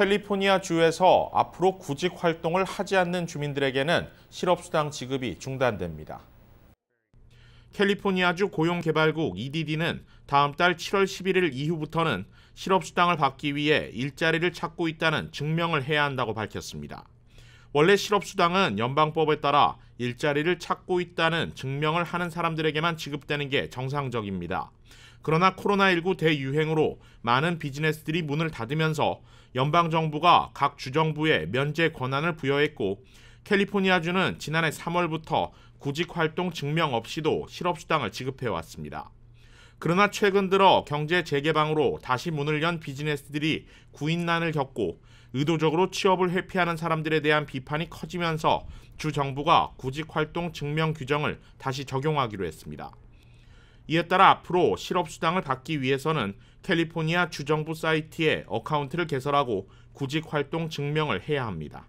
캘리포니아 주에서 앞으로 구직 활동을 하지 않는 주민들에게는 실업수당 지급이 중단됩니다. 캘리포니아주 고용개발국 EDD는 다음 달 7월 11일 이후부터는 실업수당을 받기 위해 일자리를 찾고 있다는 증명을 해야 한다고 밝혔습니다. 원래 실업수당은 연방법에 따라 일자리를 찾고 있다는 증명을 하는 사람들에게만 지급되는 게 정상적입니다. 그러나 코로나19 대유행으로 많은 비즈니스들이 문을 닫으면서 연방정부가 각 주정부에 면제 권한을 부여했고 캘리포니아주는 지난해 3월부터 구직활동 증명 없이도 실업수당을 지급해왔습니다. 그러나 최근 들어 경제 재개방으로 다시 문을 연 비즈니스들이 구인난을 겪고 의도적으로 취업을 회피하는 사람들에 대한 비판이 커지면서 주 정부가 구직활동 증명 규정을 다시 적용하기로 했습니다. 이에 따라 앞으로 실업수당을 받기 위해서는 캘리포니아 주정부 사이트에 어카운트를 개설하고 구직활동 증명을 해야 합니다.